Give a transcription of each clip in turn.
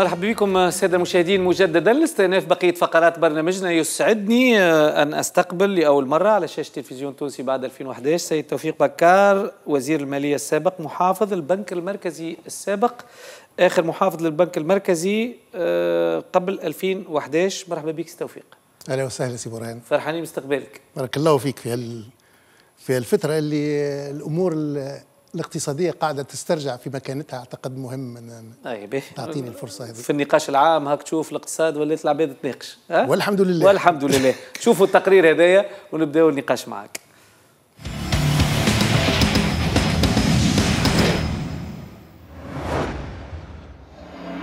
مرحبا بكم ساده المشاهدين مجددا لاستئناف بقيه فقرات برنامجنا يسعدني آه، ان استقبل لاول مره على شاشه تلفزيون تونسي بعد 2011 سيد توفيق بكار وزير الماليه السابق محافظ البنك المركزي السابق اخر محافظ للبنك المركزي آه، قبل 2011 مرحبا بك سي توفيق اهلا وسهلا سي برهان فرحانين باستقبالك بارك الله فيك في هال في الفتره اللي الامور اللي الاقتصاديه قاعده تسترجع في مكانتها اعتقد مهم ان طيب. تعطيني الفرصه هذه في النقاش العام هاك تشوف الاقتصاد وليت العباد تناقش والحمد لله والحمد لله شوفوا التقرير هذايا ونبداو النقاش معك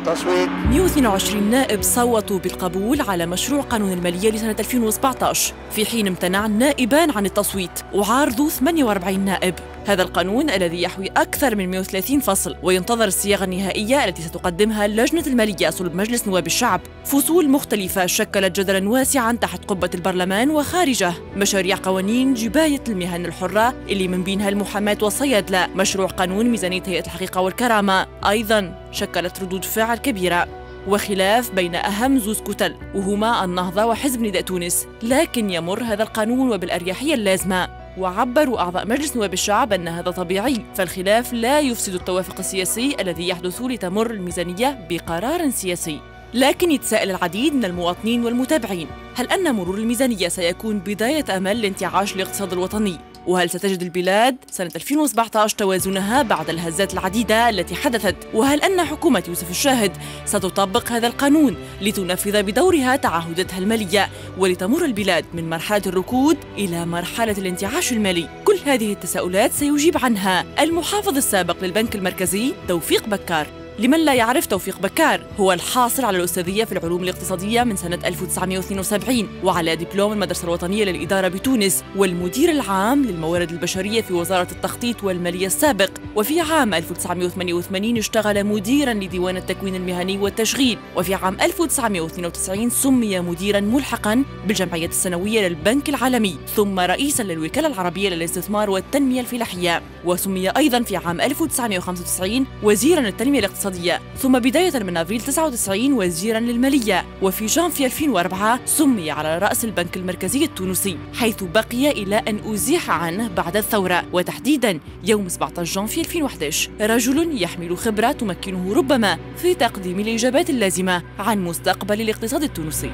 تصويت 122 نائب صوتوا بالقبول على مشروع قانون المالية لسنة 2017 في حين امتنع النائبان عن التصويت وعارضوا 48 نائب هذا القانون الذي يحوي أكثر من 130 فصل وينتظر الصياغة النهائية التي ستقدمها لجنة المالية صلب مجلس نواب الشعب فصول مختلفة شكلت جدلا واسعا تحت قبة البرلمان وخارجه مشاريع قوانين جباية المهن الحرة اللي من بينها المحاماة والصيادلة مشروع قانون ميزانية هيئة الحقيقة والكرامة أيضا شكلت ردود فعل كبيرة وخلاف بين أهم زوز كتل وهما النهضة وحزب نداء تونس لكن يمر هذا القانون وبالأريحية اللازمة وعبروا أعضاء مجلس نواب الشعب أن هذا طبيعي فالخلاف لا يفسد التوافق السياسي الذي يحدث لتمر الميزانية بقرار سياسي لكن يتساءل العديد من المواطنين والمتابعين هل أن مرور الميزانية سيكون بداية أمل لانتعاش الاقتصاد الوطني وهل ستجد البلاد سنة 2017 توازنها بعد الهزات العديدة التي حدثت وهل أن حكومة يوسف الشاهد ستطبق هذا القانون لتنفذ بدورها تعهداتها المالية ولتمر البلاد من مرحلة الركود إلى مرحلة الانتعاش المالي كل هذه التساؤلات سيجيب عنها المحافظ السابق للبنك المركزي توفيق بكار لمن لا يعرف توفيق بكار هو الحاصل على الأستاذية في العلوم الاقتصادية من سنة 1972 وعلى دبلوم المدرسة الوطنية للإدارة بتونس والمدير العام للموارد البشرية في وزارة التخطيط والمالية السابق وفي عام 1988 اشتغل مديرا لديوان التكوين المهني والتشغيل وفي عام 1992 سمي مديرا ملحقا بالجمعية السنوية للبنك العالمي ثم رئيسا للوكالة العربية للاستثمار والتنمية الفلاحية وسمي أيضا في عام 1995 وزيرا التنمية الاقتصادية الاقتصادية ثم بداية من أبريل 99 وزيرا للمالية وفي جانفي 2004 سمي على رأس البنك المركزي التونسي حيث بقي إلى أن أزيح عنه بعد الثورة وتحديدا يوم 17 جانفي 2011 رجل يحمل خبرة تمكنه ربما في تقديم الإجابات اللازمة عن مستقبل الاقتصاد التونسي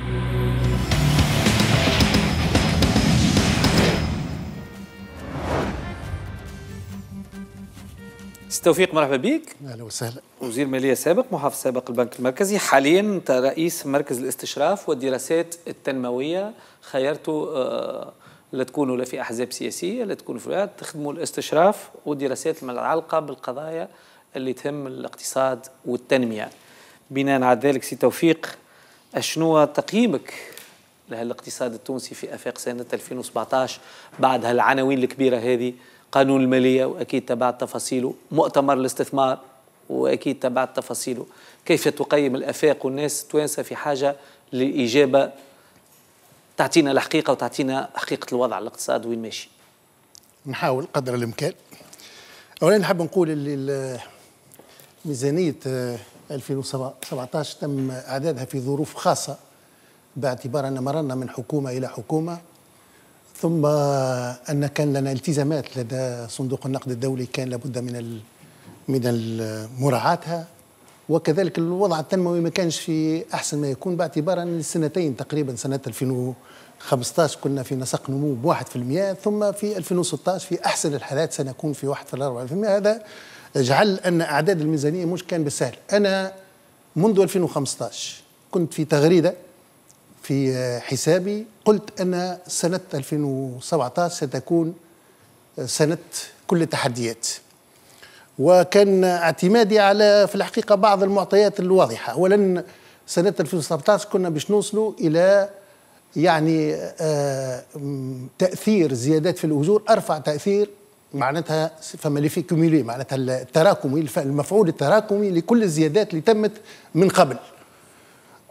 توفيق مرحبا بك اهلا وسهلا وزير ماليه سابق محافظ سابق البنك المركزي حاليا انت رئيس مركز الاستشراف والدراسات التنمويه خيرته آه، لا تكونوا لا في احزاب سياسيه لا تكونوا في تخدموا الاستشراف والدراسات المتعلقه بالقضايا اللي تهم الاقتصاد والتنميه بناء على ذلك سي توفيق اشنو تقييمك لهالاقتصاد التونسي في افاق سنه 2017 بعد هالعناوين الكبيره هذه قانون المالية وأكيد تابعت تفاصيله مؤتمر الاستثمار وأكيد تابعت تفاصيله كيف تقيم الآفاق والناس توانسة في حاجة لإجابة تعطينا الحقيقة وتعطينا حقيقة الوضع الاقتصاد وين ماشي نحاول قدر الإمكان أولا نحب نقول اللي ميزانية 2017 آه، تم إعدادها في ظروف خاصة باعتبار أن مررنا من حكومة إلى حكومة ثم ان كان لنا التزامات لدى صندوق النقد الدولي كان لابد من من مراعاتها وكذلك الوضع التنموي ما كانش في احسن ما يكون باعتبار ان السنتين تقريبا سنه 2015 كنا في نسق نمو ب 1% ثم في 2016 في احسن الحالات سنكون في 1.4% هذا جعل ان اعداد الميزانيه مش كان بالسهل انا منذ 2015 كنت في تغريده في حسابي قلت أن سنة 2017 ستكون سنة كل تحديات وكان اعتمادي على في الحقيقة بعض المعطيات الواضحة أولا سنة 2017 كنا باش نوصلوا إلى يعني آه، تأثير زيادات في الأجور أرفع تأثير معناتها فما لي في كوميلي معناتها التراكمي المفعول التراكمي لكل الزيادات اللي تمت من قبل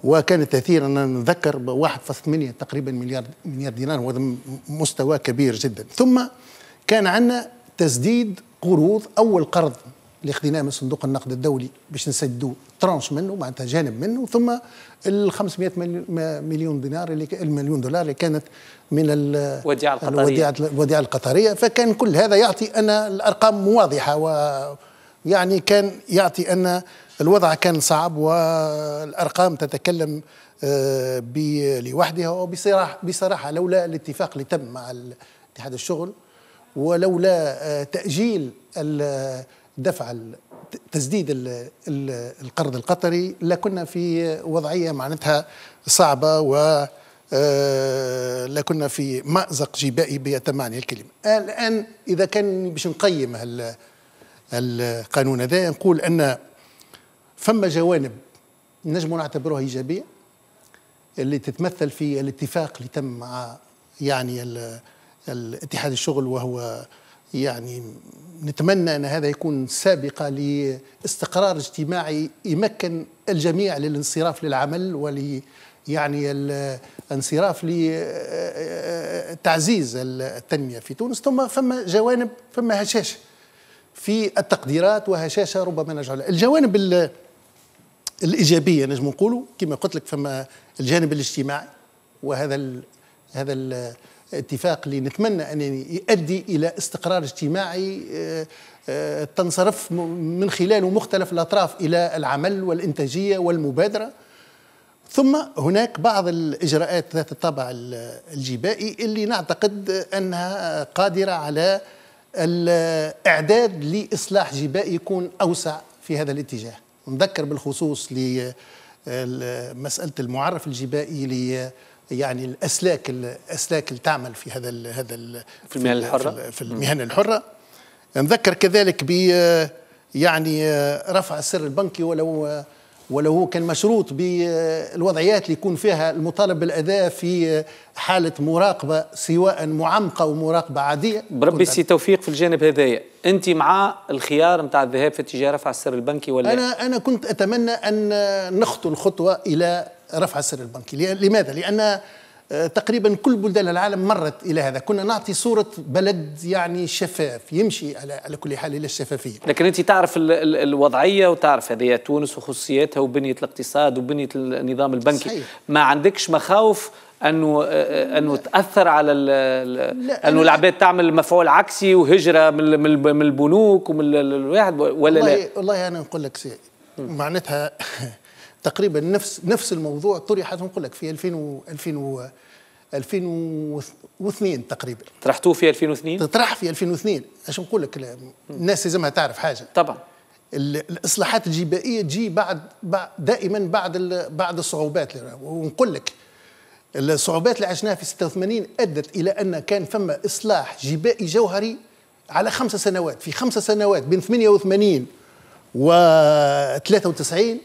وكان التاثير أنا نذكر 1.8 تقريبا مليار مليار دينار وهذا مستوى كبير جدا ثم كان عندنا تسديد قروض أول قرض اللي خديناه من صندوق النقد الدولي باش نسدوا ترانش منه معناتها جانب منه ثم ال 500 مليون دينار اللي المليون دولار اللي كانت من الوديعه القطريه الوديعه القطريه فكان كل هذا يعطي ان الارقام واضحه و يعني كان يعطي ان الوضع كان صعب والأرقام تتكلم آه، لوحدها وبصراحة بصراحة لولا الاتفاق اللي تم مع اتحاد الشغل ولولا آه، تأجيل دفع تسديد القرض القطري لكنا في وضعية معناتها صعبة و آه، لكنا في مأزق جبائي بتمعني الكلمة الآن إذا كان باش نقيم القانون هذا نقول أن فما جوانب نجم نعتبروها إيجابية اللي تتمثل في الاتفاق اللي تم مع يعني الاتحاد الشغل وهو يعني نتمنى ان هذا يكون سابقه لاستقرار اجتماعي يمكن الجميع للانصراف للعمل ول يعني الانصراف لتعزيز التنميه في تونس ثم فما جوانب فما هشاشه في التقديرات وهشاشه ربما نجعلها الجوانب الايجابيه نجم نقولوا كما قلت لك فما الجانب الاجتماعي وهذا الـ هذا الـ اتفاق اللي نتمنى ان يؤدي الى استقرار اجتماعي آه، آه، تنصرف من خلاله مختلف الاطراف الى العمل والانتاجيه والمبادره ثم هناك بعض الاجراءات ذات الطابع الجبائي اللي نعتقد انها قادره على الاعداد لاصلاح جبائي يكون اوسع في هذا الاتجاه نذكر بالخصوص لمساله المعرف الجبائي ل يعني الاسلاك الاسلاك اللي تعمل في هذا الـ هذا الـ في المهن الحره في المهن الحره نذكر كذلك ب يعني رفع السر البنكي ولو ولو هو كان مشروط بالوضعيات اللي يكون فيها المطالب بالاداء في حاله مراقبه سواء معمقه ومراقبه عاديه بربي سي توفيق في الجانب هذايا انت مع الخيار نتاع الذهاب في التجاره رفع السر البنكي ولا انا انا كنت اتمنى ان نخطو الخطوه الى رفع السر البنكي لماذا لان آه، تقريبا كل بلدان العالم مرت الى هذا كنا نعطي صوره بلد يعني شفاف يمشي على, على كل حال الى الشفافيه لكن انت تعرف الوضعيه وتعرف هذه تونس وخصوصيتها وبنيه الاقتصاد وبنيه النظام البنكي صحيح. ما عندكش مخاوف انه آه، آه، انه تاثر على انه العباد تعمل مفعول عكسي وهجره من البنوك ومن الواحد ولا والله لا والله انا نقول لك سي معناتها تقريبا نفس نفس الموضوع طرحت نقول لك في 2000 و 2000 و 2002 تقريبا طرحتوه في 2002 طرح في 2002 اش نقول لك الناس لازمها تعرف حاجه طبعا الاصلاحات الجبائيه تجي بعد, بعد دائما بعد بعد الصعوبات ونقول لك الصعوبات اللي عشناها في 86 ادت الى ان كان فما اصلاح جبائي جوهري على خمس سنوات في خمس سنوات بين 88 و 93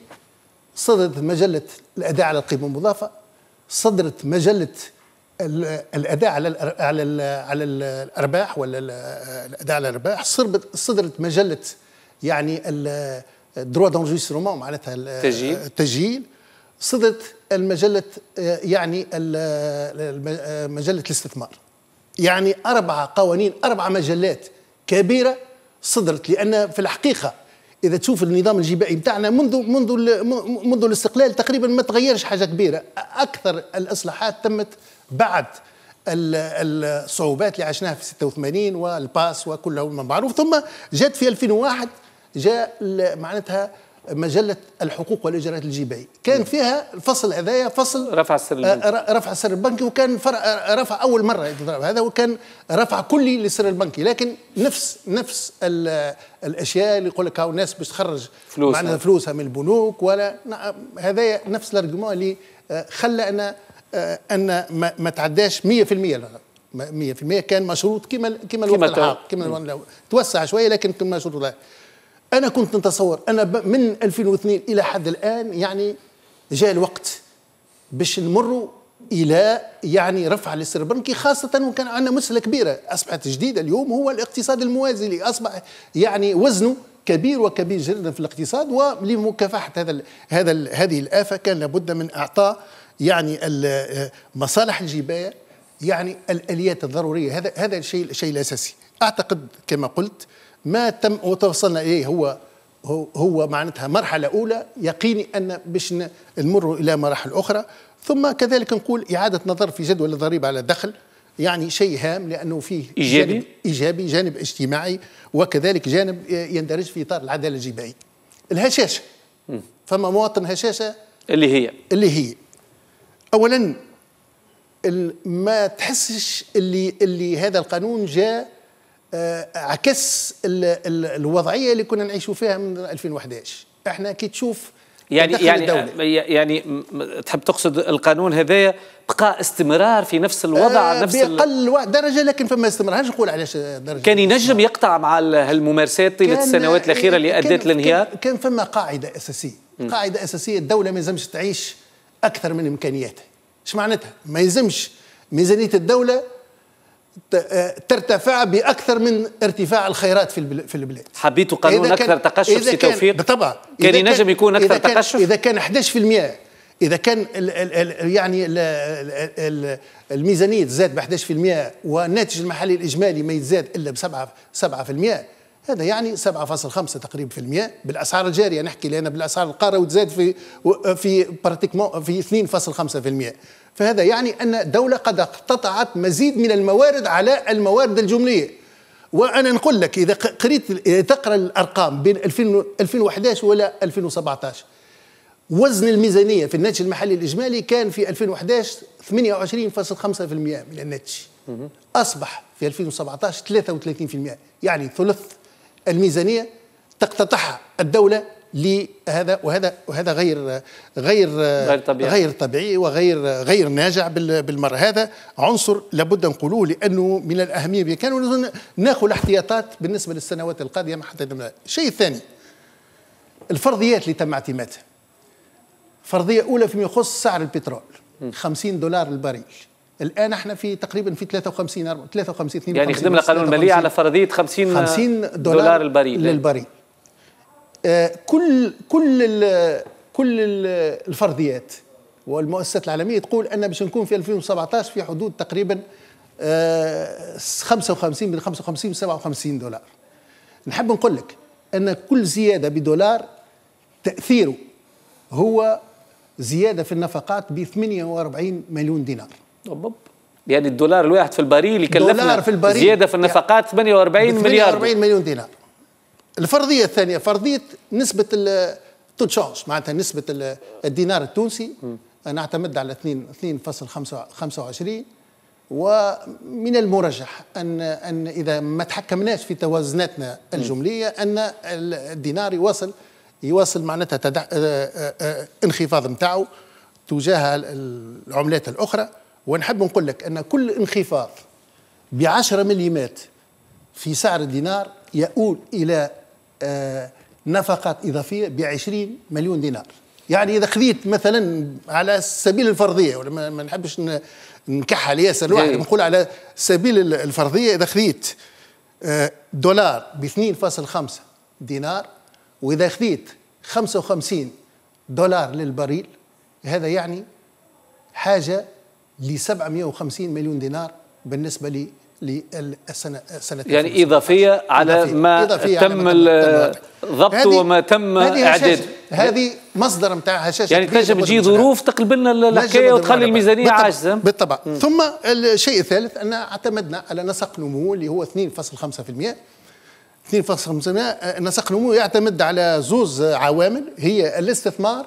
صدرت مجلة الأداء على القيمة المضافة صدرت مجلة الأداء على على على الأرباح ولا الأداء على الأرباح صدرت مجلة يعني الدروا دونجيسترومون معناتها التسجيل التسجيل صدرت المجلة يعني مجلة الاستثمار يعني أربعة قوانين أربعة مجلات كبيرة صدرت لأن في الحقيقة اذا تشوف النظام الجبائي بتاعنا منذ منذ منذ الاستقلال تقريبا ما تغيرش حاجه كبيره اكثر الاصلاحات تمت بعد الصعوبات اللي عشناها في 86 والباس وكله معروف ثم جت في 2001 جاء معناتها مجلة الحقوق والإجراءات الجبائية كان نعم. فيها الفصل هذايا فصل رفع السر البنكي آه، رفع السر البنكي وكان رفع أول مرة هذا وكان رفع كلي للسر البنكي لكن نفس نفس الاشياء اللي يقول لك هاو الناس باش تخرج فلوس معناها فلوسها من البنوك ولا هذا نفس الارجمون اللي آه، خلى ان آه، ان ما تعداش 100% 100% كان مشروط كما كما الوقت الحاق كما توسع شويه لكن كان مشروط لا انا كنت نتصور انا من 2002 الى حد الان يعني جاء الوقت باش نمروا الى يعني رفع الاستثمار البنكي خاصه وكان عندنا مساله كبيره اصبحت جديده اليوم هو الاقتصاد الموازي اللي اصبح يعني وزنه كبير وكبير جدا في الاقتصاد ولمكافحه هذا الـ هذا الـ هذه الافه كان لابد من اعطاء يعني آه، مصالح الجبايه يعني الاليات الضروريه هذا هذا الشيء الشيء الاساسي اعتقد كما قلت ما تم وتوصلنا اليه هو هو معناتها مرحله اولى يقيني ان باش نمر الى مراحل اخرى ثم كذلك نقول إعادة نظر في جدول الضريبة على الدخل يعني شيء هام لانه فيه ايجابي جانب ايجابي جانب اجتماعي وكذلك جانب يندرج في اطار العداله الجبائيه. الهشاشه فما مواطن هشاشه اللي هي اللي هي اولا ما تحسش اللي اللي هذا القانون جاء آه، عكس الوضعيه اللي كنا نعيشوا فيها من 2011 احنا كي تشوف يعني يعني الدولة. يعني تحب تقصد القانون هذايا بقى استمرار في نفس الوضع آه نفس باقل درجه لكن فما استمرار هاش نقول علاش درجه كان ينجم يقطع مع هالممارسات طيله السنوات الاخيره اللي ادت الانهيار كان, كان فما قاعده اساسيه قاعده اساسيه الدوله ما يلزمش تعيش اكثر من امكانياتها إيش معناتها ما يلزمش ميزانيه الدوله آه، ترتفع باكثر من ارتفاع الخيرات في في البلاد حبيتوا قانون إذا اكثر تقشف إذا سي توفيق بالطبع كان ينجم يكون اكثر تقشف اذا كان 11% اذا كان الـ الـ يعني الـ الميزانيه تزاد ب 11% والناتج المحلي الاجمالي ما يتزاد الا ب 7 7% هذا يعني 7.5 تقريبا في المئة بالاسعار الجاريه نحكي لان بالاسعار القاره وتزاد في في براتيكمون في 2.5% فهذا يعني أن الدولة قد اقتطعت مزيد من الموارد على الموارد الجملية وأنا نقول لك إذا قريت تقرأ الأرقام بين 2011 ولا 2017 وزن الميزانية في الناتج المحلي الإجمالي كان في 2011 28.5% من الناتج أصبح في 2017 33% يعني ثلث الميزانية تقتطعها الدولة لهذا وهذا وهذا غير غير غير طبيعي, غير طبيعي وغير غير ناجع بالمره هذا عنصر لابد نقولوه لانه من الاهميه كانوا ناخذ احتياطات بالنسبه للسنوات القادمه حتى الشيء الثاني الفرضيات اللي تم اعتمادها فرضيه اولى فيما يخص سعر البترول 50 دولار البريل الان احنا في تقريبا في 53 53 52 يعني خدمنا قانون الماليه على فرضيه 50 50 دولار, دولار البريل للبريل كل كل كل الفرضيات والمؤسسات العالميه تقول ان باش نكون في 2017 في حدود تقريبا 55 بين 55 و 57 دولار نحب نقول لك ان كل زياده بدولار تاثيره هو زياده في النفقات ب 48 مليون دينار بالضبط يعني الدولار الواحد في الباريل يكلفنا دولار في البريل زياده في النفقات 48 يعني مليار 48 مليون دينار الفرضيه الثانيه فرضيه نسبه التوتشانج معناتها نسبه الدينار التونسي نعتمد على 2 2.25 ومن المرجح ان ان اذا ما تحكمناش في توازناتنا الجمليه ان الدينار يواصل يواصل معناتها تدع... آه، آه، آه، انخفاض نتاعو تجاه العملات الاخرى ونحب نقول لك ان كل انخفاض ب 10 مليمات في سعر الدينار يؤول الى نفقات إضافية ب 20 مليون دينار يعني إذا خذيت مثلا على سبيل الفرضية ولا ما نحبش نكحل ياسر الواحد إيه. نقول على سبيل الفرضية إذا خذيت آه، دولار ب 2.5 دينار وإذا خذيت 55 دولار للبريل هذا يعني حاجة ل 750 مليون دينار بالنسبة للسنة يعني إضافية على ما إضافية تم ضبطه وما تم إعداده هذه مصدر نتاع هشاشه يعني تنجم تجي ظروف تقلب لنا الحكايه وتخلي الميزانيه عاجزه بالطبع م. ثم الشيء الثالث ان اعتمدنا على نسق نمو اللي هو 2.5% 2.5% أه، نسق نمو يعتمد على زوز عوامل هي الاستثمار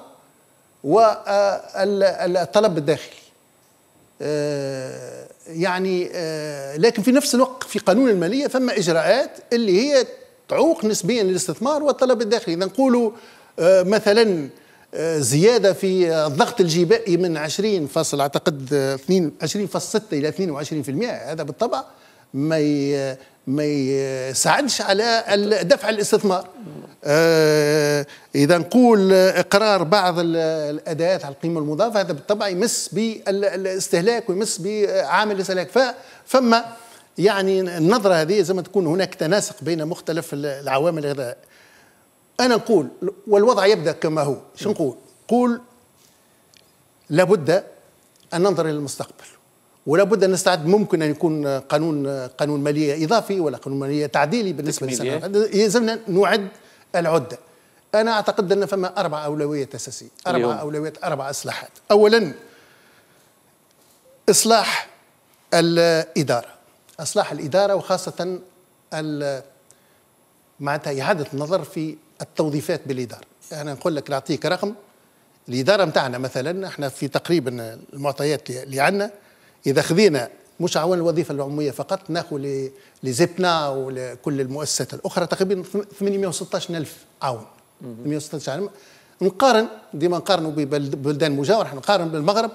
والطلب أه، الداخلي آه، يعني آه، لكن في نفس الوقت في قانون الماليه ثم اجراءات اللي هي تعوق نسبيا الاستثمار والطلب الداخلي اذا نقولوا آه، مثلا زيادة في الضغط الجبائي من 20 فاصل أعتقد 22 فاصل 6 إلى 22% هذا بالطبع ما ما يساعدش على دفع الاستثمار آه اذا نقول اقرار بعض الاداءات على القيمه المضافه هذا بالطبع يمس بالاستهلاك ويمس بعامل الاستهلاك فما يعني النظره هذه زي ما تكون هناك تناسق بين مختلف العوامل هذا انا نقول والوضع يبدا كما هو شو نقول نقول لابد ان ننظر الى المستقبل ولا بد ان نستعد ممكن ان يكون قانون قانون ماليه اضافي ولا قانون ماليه تعديلي بالنسبه للسنه يلزمنا نعد العده انا اعتقد ان فما اربع اولويات اساسيه اربع اليوم. اولويات اربع اصلاحات اولا اصلاح الاداره اصلاح الاداره وخاصه معناتها اعاده النظر في التوظيفات بالاداره انا نقول لك نعطيك رقم الاداره نتاعنا مثلا احنا في تقريبا المعطيات اللي عندنا اذا خذينا مش عوان الوظيفه العموميه فقط ناخذ لزبنا ولكل المؤسسات الاخرى تقريبا 816 الف عون 816 عام نقارن ديما نقارنوا ببلدان مجاوره احنا نقارن بالمغرب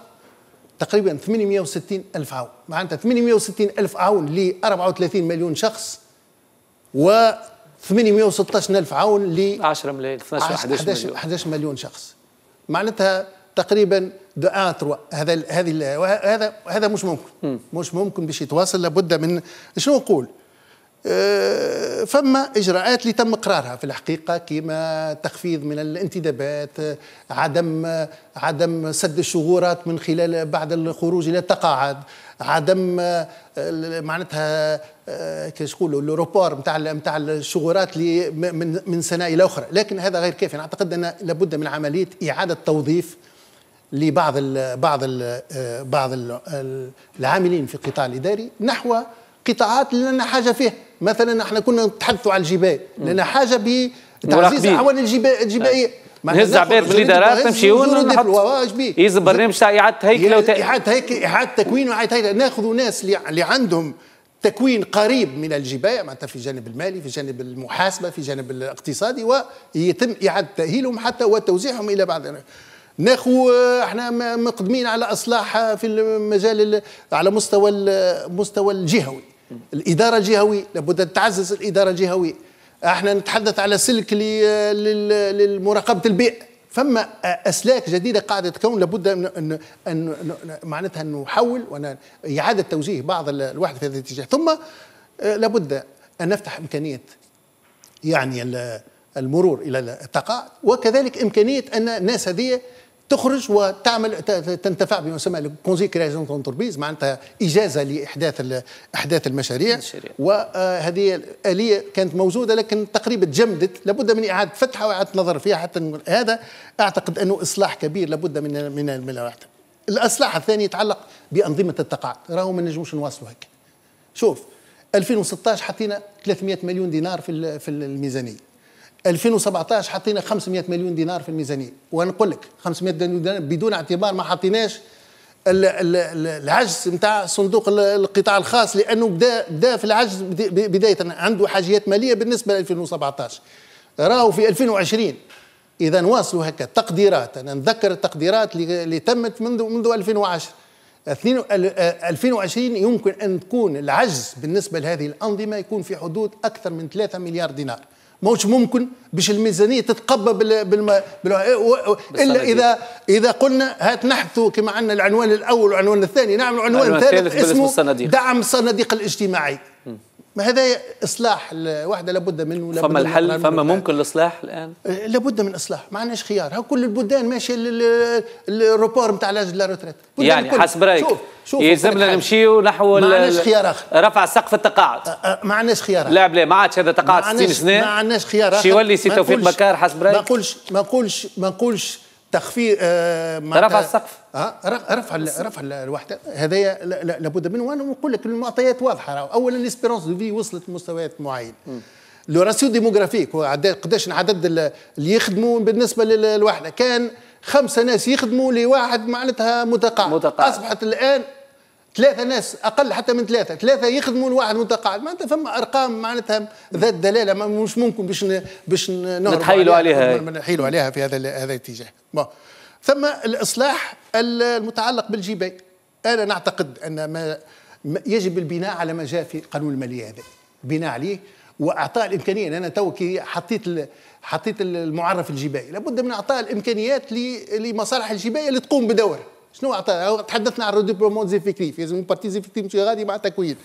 تقريبا 860 الف عون معناتها 860 الف عون ل 34 مليون شخص و 816 الف عون ل 10 ملايين 12 11 مليون 11 مليون شخص معناتها تقريبا دو ان هذا هذه هذا هذا مش ممكن مش ممكن باش يتواصل لابد من شنو نقول آه، فما اجراءات اللي تم قرارها في الحقيقه كما تخفيض من الانتدابات عدم عدم سد الشغورات من خلال بعد الخروج الى التقاعد عدم آه، معناتها آه، كيفاش نقولوا الروبور نتاع نتاع الشغورات اللي من من سنه الى اخرى لكن هذا غير كافي يعني نعتقد ان لابد من عمليه اعاده توظيف لبعض الـ بعض الـ بعض الـ العاملين في القطاع الاداري نحو قطاعات لنا حاجه فيها مثلا احنا كنا نتحدثوا على الجبال لنا حاجه بتعزيز الاعوان الجبائيه نهز عباد بالادارات ونحط يلزم برنامج تاع اعاده هيكله وت... اعاده هيكله اعاده تكوين واعاده هيكله ناخذ ناس اللي عندهم تكوين قريب من الجبايه معناتها في الجانب المالي في جانب المحاسبه في جانب الاقتصادي ويتم اعاده تاهيلهم حتى وتوزيعهم الى بعض ناخو احنا مقدمين على اصلاح في المجال على مستوى المستوى الجهوي الاداره الجهوي لابد تعزز الاداره الجهوي احنا نتحدث على سلك لمراقبه البيئه فما اسلاك جديده قاعده تكون لابد ان ان معناتها نحول اعاده توجيه بعض الوحده في هذا الاتجاه ثم لابد ان نفتح امكانيه يعني المرور الى التقاعد وكذلك امكانيه ان الناس هذه تخرج وتعمل تنتفع بما يسمى كريزون كونتربيز معناتها اجازه لاحداث احداث المشاريع, المشاريع. وهذه الاليه كانت موجوده لكن تقريبا تجمدت لابد من اعاده فتحها واعاده نظر فيها حتى نقول هذا اعتقد انه اصلاح كبير لابد من من من الاصلاح الثاني يتعلق بانظمه التقاعد راهو ما نجموش نواصلوا هكا. شوف 2016 حطينا 300 مليون دينار في في الميزانيه 2017 حطينا 500 مليون دينار في الميزانيه ونقول لك 500 مليون دينار بدون اعتبار ما حطيناش العجز نتاع صندوق القطاع الخاص لانه بدا بدا في العجز بدايه عنده حاجيات ماليه بالنسبه ل 2017 راهو في 2020 اذا واصلوا هكا تقديرات انا نذكر التقديرات اللي تمت منذ منذ 2010 2020 آه، يمكن ان تكون العجز بالنسبه لهذه الانظمه يكون في حدود اكثر من 3 مليار دينار ماهوش ممكن باش الميزانيه تتقبى بال... بالم... بال... إيه، الا اذا اذا قلنا هات نحثوا كما عندنا العنوان الاول والعنوان الثاني نعمل عنوان ثالث اسمه دعم الصناديق الاجتماعي م. ما هذا اصلاح الوحده لابد منه لابد فما الحل فما ممكن الاصلاح الان آه، لابد من اصلاح ما عندناش خيار ها كل البلدان ماشيه الروبور نتاع لا روتريت يعني حسب رايك شوف شوف يلزمنا إيه، نمشيو نحو ما عندناش خيار اخر رفع سقف التقاعد آه، آه، ما عندناش خيار اخر لا بلا ما عادش هذا تقاعد 60 سنه ما عندناش خيار اخر شي يولي سي توفيق بكار حسب رايك ما نقولش ما نقولش ما نقولش تخفيض آه رفع السقف آه رفع رفع الوحده هذايا لابد منه وانا نقول لك المعطيات واضحه اولا ليسبيرونس دو في وصلت لمستويات معينه لو راسيو ديموغرافيك قداش العدد اللي يخدموا بالنسبه للوحده كان خمسه ناس يخدموا لواحد معناتها متقاعد متقاعد اصبحت الان ثلاثة ناس أقل حتى من ثلاثة ثلاثة يخدموا الواحد متقاعد، معناتها فما أرقام معناتها ذات دلالة مش ممكن باش باش نتحايلوا عليها نحيلوا عليها في هذا هذا الاتجاه ثم الإصلاح المتعلق بالجبين أنا نعتقد أن ما يجب البناء على ما جاء في قانون المالية هذا بناء عليه واعطاء الامكانيه انا تو كي حطيت حطيت المعرف الجبائي لابد من اعطاء الامكانيات لمصالح الجبائيه اللي تقوم بدورها شنو اعطى تحدثنا عن ريدوبلومون زيفيكتيف يلزم بارتي زيفيكتيف غادي مع تكوين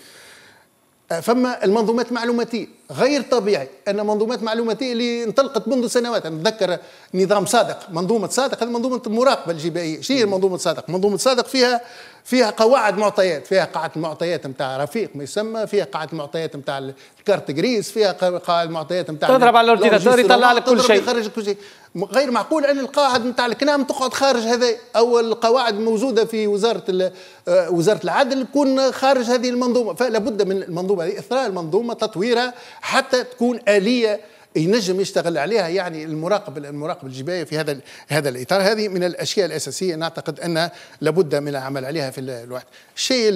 آه، فما المنظومات المعلوماتية غير طبيعي أن منظومات معلوماتية اللي انطلقت منذ سنوات نتذكر نظام صادق منظومة صادق هذه منظومة المراقبة الجبائية شنو هي منظومة صادق منظومة صادق فيها فيها قواعد معطيات فيها قاعة المعطيات نتاع رفيق ما يسمى فيها قاعة المعطيات نتاع الكارت جريس فيها قاعة المعطيات نتاع تضرب على الاورديناتور يطلع لك كل شيء يخرج كل شيء غير معقول ان القواعد نتاع الكنام تقعد خارج هذا او القواعد الموجوده في وزاره آه، وزاره العدل تكون خارج هذه المنظومه فلا بد من المنظومه هذه اثراء المنظومه تطويرها حتى تكون اليه ينجم يشتغل عليها يعني المراقب المراقب الجبايه في هذا هذا الاطار هذه من الاشياء الاساسيه نعتقد ان لابد من العمل عليها في الوقت الشيء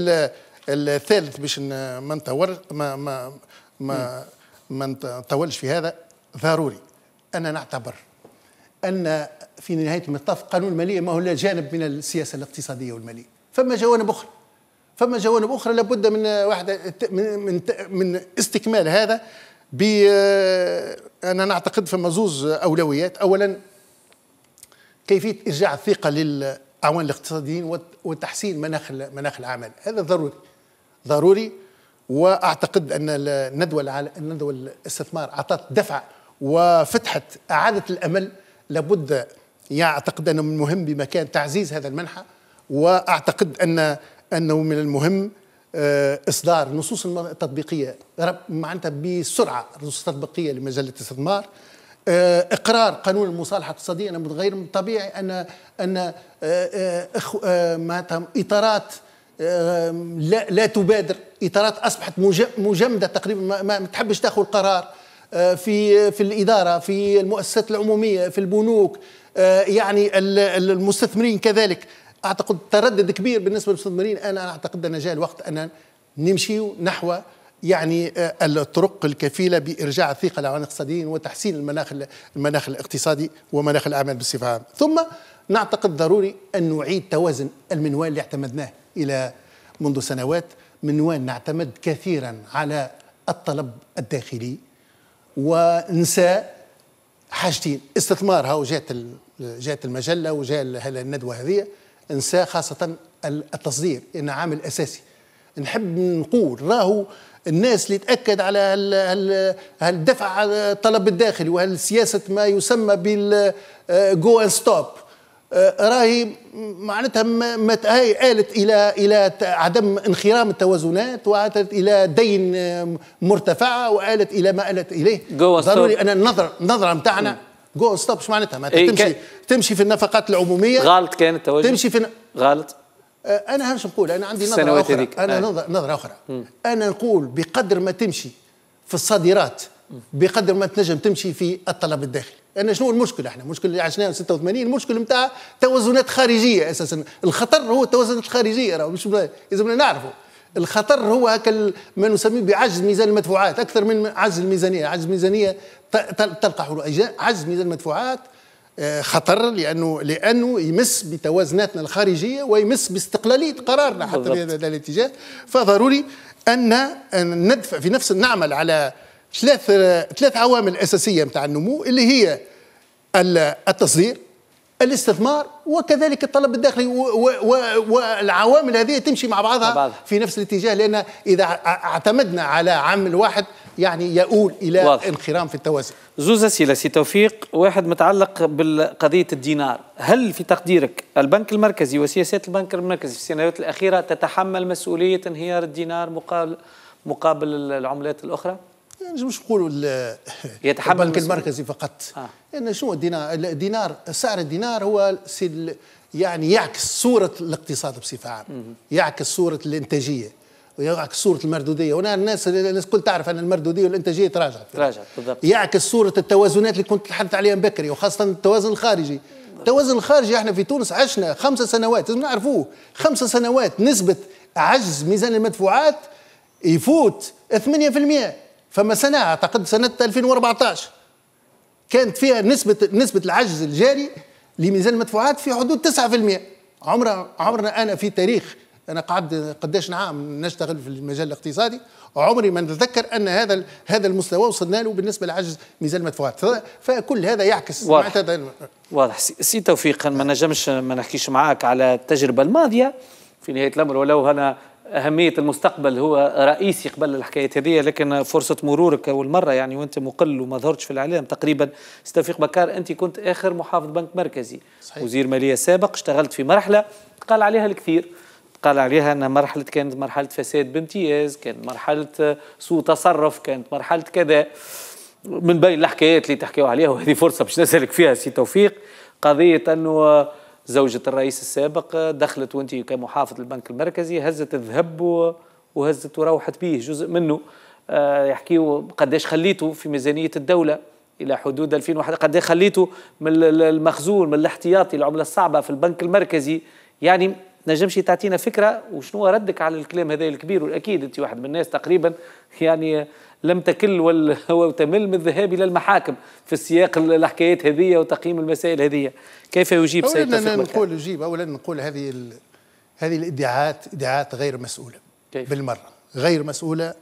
الثالث باش ما نطور ما ما ما ما نطولش في هذا ضروري انا نعتبر أن في نهاية المطاف قانون المالية ما هو الا جانب من السياسة الاقتصادية والمالية فما جوانب أخرى فما جوانب أخرى لابد من واحدة من من, من استكمال هذا ب أنا نعتقد فما زوز أولويات أولا كيفية إرجاع الثقة للأعوان الاقتصاديين وتحسين مناخ مناخ العمل هذا ضروري ضروري واعتقد ان الندوه الندوه الاستثمار اعطت دفعه وفتحت اعاده الامل لابد يعتقد أنه من المهم بمكان تعزيز هذا المنحى وأعتقد أن أنه من المهم آه، إصدار نصوص تطبيقية معناتها بسرعة نصوص تطبيقية لمجلة الاستثمار آه، اقرار قانون المصالحه الاقتصاديه انا غير طبيعي ان ان معناتها اطارات لا تبادر اطارات اصبحت مجمده تقريبا ما تحبش تاخذ قرار آه، في في الاداره في المؤسسات العموميه في البنوك آه، يعني المستثمرين كذلك اعتقد تردد كبير بالنسبه للمستثمرين انا اعتقد ان جاء الوقت ان نمشي نحو يعني آه، الطرق الكفيله بارجاع الثقه للعمل الاقتصاديين وتحسين المناخ المناخ الاقتصادي ومناخ الاعمال بصفه عامه، ثم نعتقد ضروري ان نعيد توازن المنوال اللي اعتمدناه الى منذ سنوات منوال نعتمد كثيرا على الطلب الداخلي ونسى حاجتين استثمار هاو جات جات المجله وجاء الندوه هذه انسى خاصه التصدير ان عامل اساسي نحب نقول راهو الناس اللي تاكد على هالدفع الطلب الداخلي وهالسياسه ما يسمى بال جو ان ستوب آه، راهي معناتها ما هي آلت إلى إلى عدم انخرام التوازنات وآلت إلى دين آه، مرتفعة وآلت إلى ما آلت إليه ضروري أن النظرة النظرة نتاعنا جو ستوب شو معناتها إيه تمشي كان... تمشي في النفقات العمومية غلط كان التوجه تمشي في غلط آه، أنا هاش نقول أنا عندي نظرة أخرى هذيك. أنا آه. نظرة, نظرة أخرى م. أنا نقول بقدر ما تمشي في الصادرات بقدر ما تنجم تمشي في الطلب الداخلي انا شنو المشكل احنا المشكل اللي عشناه 86 المشكل نتاع توازنات خارجيه اساسا الخطر هو التوازنات الخارجيه راه مش لازمنا نعرفوا الخطر هو هكا ما نسميه بعجز ميزان المدفوعات اكثر من عجز الميزانيه عجز الميزانيه تلقح عجز ميزان المدفوعات آه، خطر لانه لانه يمس بتوازناتنا الخارجيه ويمس باستقلاليه قرارنا حتى في هذا الاتجاه فضروري ان ندفع في نفس نعمل على ثلاث ثلاث عوامل اساسيه نتاع النمو اللي هي التصدير الاستثمار وكذلك الطلب الداخلي والعوامل هذه تمشي مع بعضها, مع في نفس الاتجاه لان اذا اعتمدنا على عامل واحد يعني يؤول الى واضح. انخرام في التوازن. زوز اسئله سي توفيق، واحد متعلق بقضيه الدينار، هل في تقديرك البنك المركزي وسياسات البنك المركزي في السنوات الاخيره تتحمل مسؤوليه انهيار الدينار مقابل مقابل العملات الاخرى؟ ما يعني نجمش نقولوا يتحمل البنك المركزي فقط آه. لان يعني شنو الدينار الدينار سعر الدينار هو يعني يعكس صوره الاقتصاد بصفه عامه يعكس صوره الانتاجيه ويعكس صوره المردوديه هنا الناس الناس كل تعرف ان المردوديه والانتاجيه تراجعت تراجعت بالضبط يعكس صوره التوازنات اللي كنت تحدث عليها بكري وخاصه التوازن الخارجي التوازن الخارجي احنا في تونس عشنا خمسة سنوات لازم نعرفوه خمسة سنوات نسبة عجز ميزان المدفوعات يفوت 8% فما سنة أعتقد سنة 2014 كانت فيها نسبة نسبة العجز الجاري لميزان المدفوعات في حدود 9% عمرنا عمرنا أنا في تاريخ أنا قعدت قداش عام نشتغل في المجال الاقتصادي عمري ما نتذكر أن هذا هذا المستوى وصلنا له بالنسبة لعجز ميزان المدفوعات فكل هذا يعكس واضح واضح سي توفيق ما نجمش ما نحكيش معاك على التجربة الماضية في نهاية الأمر ولو أنا اهميه المستقبل هو رئيسي قبل الحكايه هذه لكن فرصه مرورك اول مره يعني وانت مقل وما ظهرتش في الاعلام تقريبا استفيق بكار انت كنت اخر محافظ بنك مركزي صحيح. وزير ماليه سابق اشتغلت في مرحله قال عليها الكثير قال عليها ان مرحله كانت مرحله فساد بامتياز كانت مرحله سوء تصرف كانت مرحله كذا من بين الحكايات اللي تحكيوا عليها وهذه فرصه باش نسالك فيها سي توفيق قضيه انه زوجة الرئيس السابق دخلت وانت كمحافظ البنك المركزي هزت الذهب وهزت وروحت به جزء منه آه، يحكيوا قداش خليته في ميزانية الدولة إلى حدود 2001 قداش خليته من المخزون من الاحتياطي العملة الصعبة في البنك المركزي يعني نجمش تعطينا فكره وشنو ردك على الكلام هذا الكبير والاكيد انت واحد من الناس تقريبا يعني لم تكل وتمل من الذهاب الى المحاكم في السياق الحكايات هذه وتقييم المسائل هذه كيف يجيب سيد أولا نقول يجيب اولا نقول هذه ال... هذه الادعاءات ادعاءات غير مسؤوله كيف؟ بالمره غير مسؤوله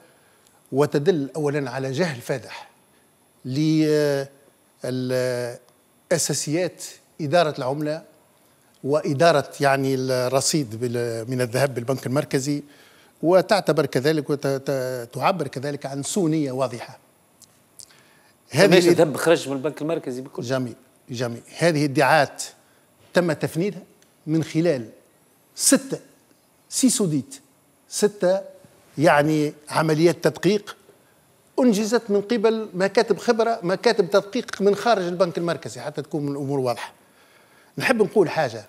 وتدل اولا على جهل فادح لاساسيات اداره العمله وإدارة يعني الرصيد من الذهب بالبنك المركزي وتعتبر كذلك وتعبر كذلك عن سونية واضحة هذه الذهب خرج من البنك المركزي بكل جميل جميل هذه ادعاءات تم تفنيدها من خلال ستة سيسوديت ستة يعني عمليات تدقيق أنجزت من قبل مكاتب خبرة مكاتب تدقيق من خارج البنك المركزي حتى تكون الأمور واضحة نحب نقول حاجة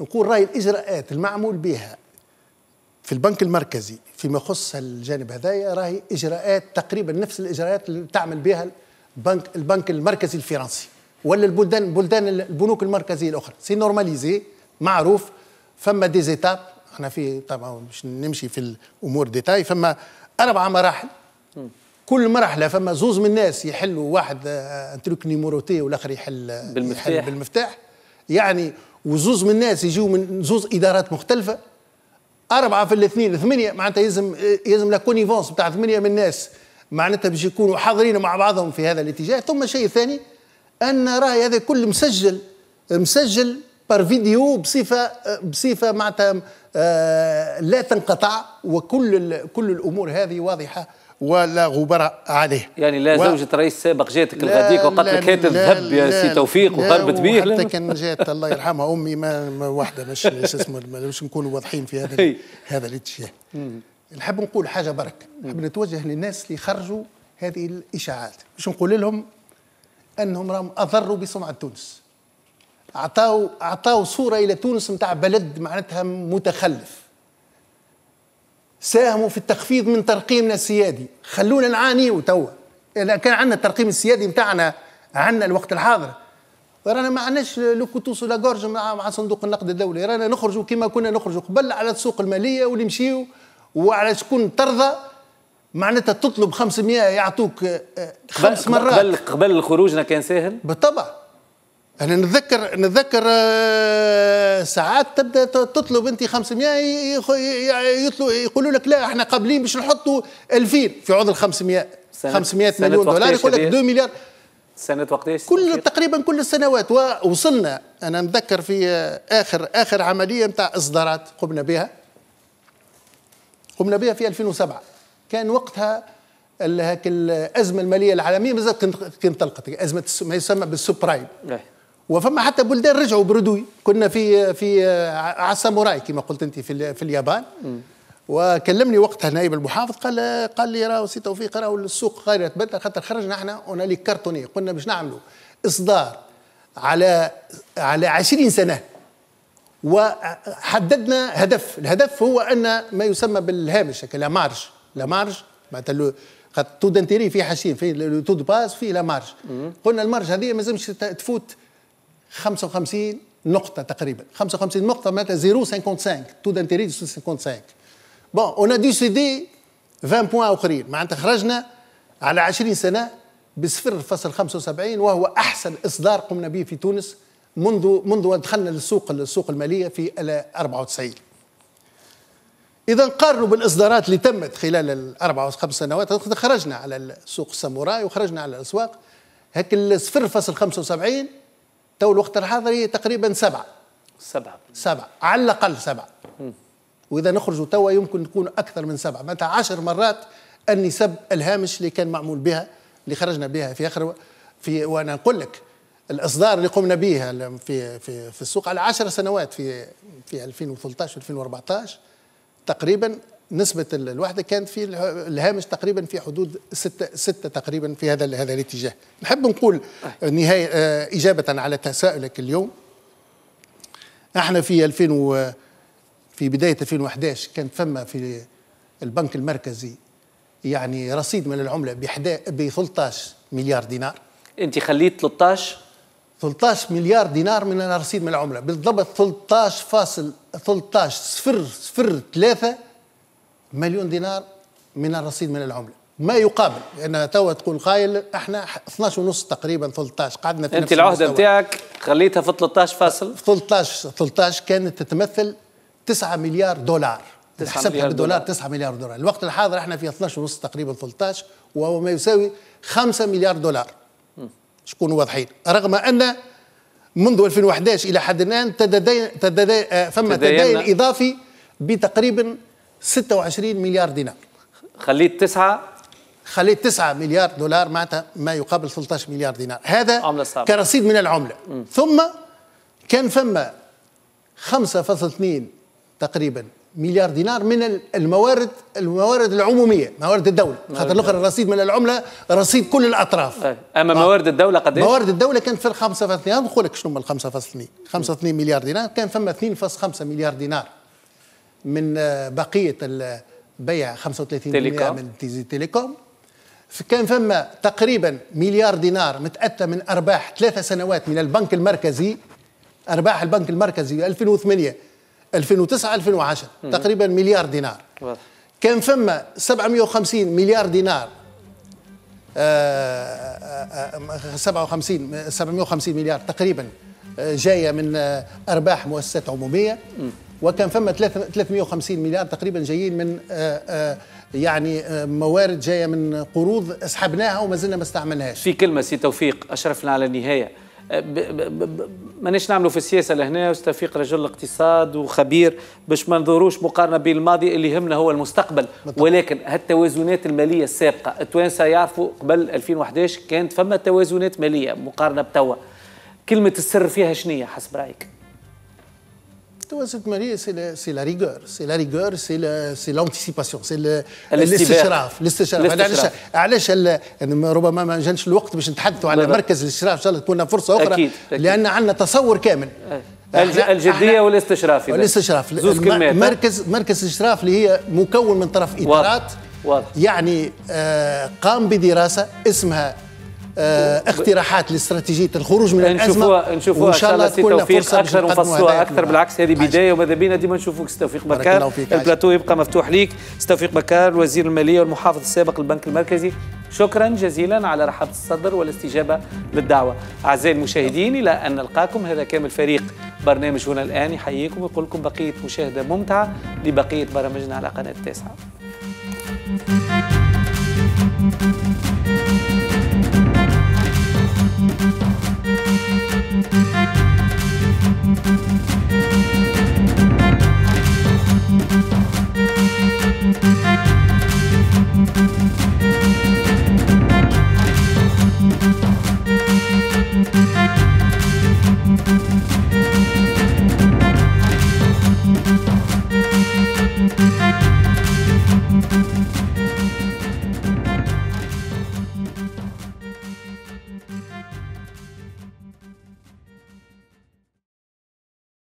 نقول راي الاجراءات المعمول بها في البنك المركزي فيما يخص الجانب هذايا راهي اجراءات تقريبا نفس الاجراءات اللي تعمل بها البنك البنك المركزي الفرنسي ولا البلدان بلدان البنوك المركزيه الاخرى سي نورماليزي معروف فما دي زيتاب احنا في طبعا مش نمشي في الامور ديتاي فما اربع مراحل كل مرحله فما زوز من الناس يحلوا واحد انتروك آه، نيموروتي والاخر يحل بالمفتاح يحل بالمفتاح يعني وزوز من الناس يجيو من زوز ادارات مختلفه اربعه في الاثنين ثمانيه معناتها يلزم يلزم لا كونيفونس بتاع ثمانيه من الناس معناتها باش يكونوا حاضرين مع بعضهم في هذا الاتجاه ثم شيء ثاني ان راي هذا كل مسجل مسجل بار فيديو بصفه بصفه معناتها آه، لا تنقطع وكل كل الامور هذه واضحه ولا غبراء عليه يعني لا و... زوجة رئيس سابق جاتك الغديك وقالت لك هات الذهب يا سي توفيق وضربت بيه حتى كان جات الله يرحمها امي ما, ما واحده شو اسمه باش نكونوا واضحين في هذا هذا الاتجاه نحب نقول حاجه برك نحب نتوجه للناس اللي خرجوا هذه الاشاعات باش نقول لهم انهم راهم اضروا بسمعه تونس عطاو عطاو صوره الى تونس نتاع بلد معناتها متخلف ساهموا في التخفيض من ترقيمنا السيادي خلونا نعانيو توا اذا كان عندنا الترقيم السيادي نتاعنا عندنا الوقت الحاضر رانا ما عندناش لو كوتوس ولا جورج مع, مع صندوق النقد الدولي رانا نخرجوا كما كنا نخرجوا قبل على السوق الماليه واللي مشيو وعلى شكون ترضى معناتها تطلب 500 يعطوك آه، خمس مرات قبل قبل خروجنا كان ساهل بالطبع انا نتذكر نتذكر آه، ساعات تبدا تطلب انت 500 يطلب يقولوا لك لا احنا قابلين باش نحطوا 2000 في عوض ال 500 500 مليون دولار يقول لك 2 مليار سنة وقتاش كل تقريبا كل السنوات ووصلنا انا نتذكر في آه، اخر اخر عمليه نتاع اصدارات قمنا بها قمنا بها في 2007 كان وقتها هاك الازمه الماليه العالميه مازال كنت كنت طلقت ازمه ما يسمى بالسبرايم إيه. وفما حتى بلدان رجعوا بردوي كنا في في على الساموراي كما قلت انت في في اليابان وكلمني وقتها نائب المحافظ قال قال لي راهو سي توفيق راهو السوق غير تبدل خاطر خرجنا احنا اون لي كارتوني قلنا باش نعملوا اصدار على على 20 سنه وحددنا هدف الهدف هو ان ما يسمى بالهامش لا مارج لا مارج معناتها تو دانتيري فيه حاجتين فيه تو باس في لا مارج قلنا المارج هذه ما لازمش تفوت 55 نقطة تقريبا 55 نقطة معناتها 0.55 تو دانتيري 0.55 بون اون ديسيدي 20 بوان اخرين معناتها خرجنا على 20 سنة ب 0.75 وهو احسن اصدار قمنا به في تونس منذ منذ ان دخلنا للسوق السوق المالية في 94 اذا قارنوا بالاصدارات اللي تمت خلال الاربع او خمس سنوات خرجنا على السوق الساموراي وخرجنا على الاسواق هك 0.75 تو الوقت الحاضري تقريبا سبعة سبعة سبعة على الأقل سبعة م. وإذا نخرجوا توا يمكن تكون أكثر من سبعة معناتها عشر مرات النسب الهامش اللي كان معمول بها اللي خرجنا بها في آخر في وأنا نقول لك الإصدار اللي قمنا به في في في السوق على 10 سنوات في في 2013 و 2014 تقريبا نسبة الوحدة كانت في الهامش تقريبا في حدود ستة, ستة تقريبا في هذا هذا الاتجاه نحب نقول نهاية آه، إجابة على تساؤلك اليوم احنا في 2000 و في بداية 2011 كانت فما في البنك المركزي يعني رصيد من العملة ب 13 مليار دينار انت خليت 13 13 مليار دينار من الرصيد من العملة بالضبط 13 فاصل 13 صفر صفر ثلاثة مليون دينار من الرصيد من العمله ما يقابل لان توا تقول قايل احنا 12 ونص تقريبا 13 قعدنا في انت العهده نتاعك خليتها في 13 فاصل 13 13 كانت تتمثل 9 مليار دولار حسبتها بالدولار 9 مليار دولار الوقت الحاضر احنا في 12 ونص تقريبا 13 وهو ما يساوي 5 مليار دولار شكون واضحين رغم ان منذ 2011 الى حد الان تدين تدين آه، فما تدين اضافي بتقريبا 26 مليار دينار خليت تسعة خليت 9 مليار دولار معناتها ما يقابل 13 مليار دينار هذا كرصيد من العملة م. ثم كان فما 5.2 تقريبا مليار دينار من الموارد الموارد العموميه موارد الدوله خاطر الاخرى الرصيد من العمله رصيد كل الاطراف اما موارد الدوله قد موارد الدوله كان في ال 5.2 نقول لك شنو هما ال 5.2 5.2 مليار دينار كان فما 2.5 مليار دينار من آه، بقيه البيع 35% من تيزي تيليكوم كان فما تقريبا مليار دينار متاتى من ارباح ثلاثة سنوات من البنك المركزي ارباح البنك المركزي 2008 2009 2010 مم. تقريبا مليار دينار واضح. كان فما 750 مليار دينار آه 57 آه، 750 آه، مليار تقريبا جايه من ارباح مؤسسات عموميه مم. وكان فما 350 مليار تقريبا جايين من آه، آه، يعني آه، موارد جايه من قروض سحبناها وما زلنا ما استعملناهاش. في كلمه سي توفيق اشرفنا على النهايه. ماناش نعملوا في السياسه لهنا استفيق رجل اقتصاد وخبير باش ما نظروش مقارنه بين الماضي اللي يهمنا هو المستقبل بالطبع. ولكن هالتوازنات الماليه السابقه التوانسه يعرفوا قبل 2011 كانت فما توازنات ماليه مقارنه بتوا كلمه السر فيها شنيه حسب رايك؟ c'est de cette manière, c'est la rigueur. C'est la rigueur, c'est l'anticipation، سي الاستشراف الاستشراف علاش ربما ما جانش الوقت باش نتحدثوا على مركز الاستشراف ان شاء الله تكون لنا فرصه اخرى أكيد. أكيد. لان عندنا تصور كامل الجديه والاستشراف والاستشراف مركز مركز الاشراف اللي هي مكون من طرف ادارات يعني آه قام بدراسه اسمها آه، اقتراحات لاستراتيجيه الخروج من الازمه نشوفوها نشوفوها إن شاء الله تكون لنا فرصه اكثر ونفصلوها اكثر بالعكس هذه بدايه وماذا بينا ديما نشوفوك سي توفيق بكار البلاتو يبقى مفتوح ليك سي توفيق بكار وزير الماليه والمحافظ السابق للبنك المركزي شكرا جزيلا على رحابه الصدر والاستجابه للدعوه اعزائي المشاهدين الى ان نلقاكم هذا كامل فريق برنامج هنا الان يحييكم ويقول لكم بقيه مشاهده ممتعه لبقيه برامجنا على قناه التاسعه Thank you.